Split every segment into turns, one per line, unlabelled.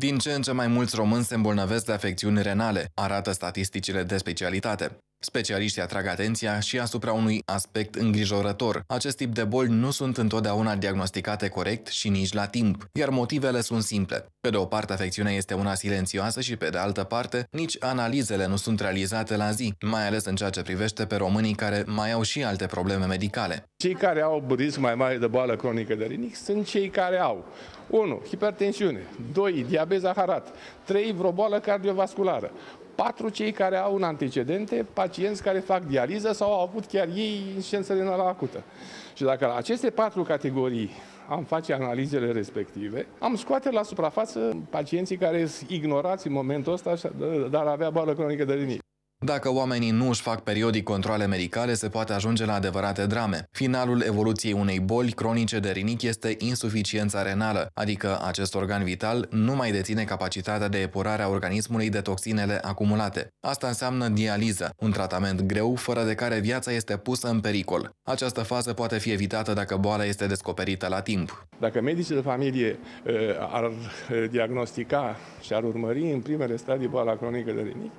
Din ce în ce mai mulți români se îmbolnăvesc de afecțiuni renale, arată statisticile de specialitate. Specialiștii atrag atenția și asupra unui aspect îngrijorător. Acest tip de boli nu sunt întotdeauna diagnosticate corect și nici la timp, iar motivele sunt simple. Pe de o parte, afecțiunea este una silențioasă și pe de altă parte, nici analizele nu sunt realizate la zi, mai ales în ceea ce privește pe românii care mai au și alte probleme
medicale. Cei care au risc mai mare de boală cronică de rinic sunt cei care au 1. Hipertensiune. 2. Diabet zaharat. 3. Vreo boală cardiovasculară. 4. Cei care au un antecedente, pacienți care fac dializă sau au avut chiar ei insuficiență renală acută. Și dacă la aceste patru categorii am face analizele respective, am scoate la suprafață pacienții care sunt ignorați în momentul ăsta, dar avea boală cronică de linie.
Dacă oamenii nu își fac periodic controle medicale, se poate ajunge la adevărate drame. Finalul evoluției unei boli cronice de rinichi este insuficiența renală, adică acest organ vital nu mai deține capacitatea de epurare a organismului de toxinele acumulate. Asta înseamnă dializă, un tratament greu fără de care viața este pusă în pericol. Această fază poate fi evitată dacă boala este descoperită la timp.
Dacă medicii de familie uh, ar uh, diagnostica și ar urmări în primele stadii boala cronică de rinichi,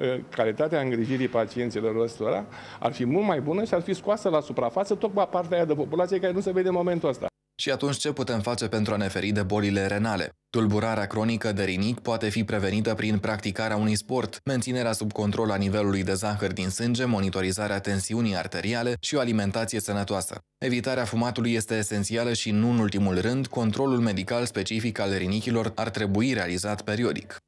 Ă, calitatea îngrijirii pacienților ăstora ar fi mult mai bună și ar fi scoasă la suprafață tocmai partea aia de populație care nu se vede în momentul ăsta.
Și atunci ce putem face pentru a ne feri de bolile renale? Tulburarea cronică de rinic poate fi prevenită prin practicarea unui sport, menținerea sub control a nivelului de zahăr din sânge, monitorizarea tensiunii arteriale și o alimentație sănătoasă. Evitarea fumatului este esențială și, nu în ultimul rând, controlul medical specific al rinichilor ar trebui realizat periodic.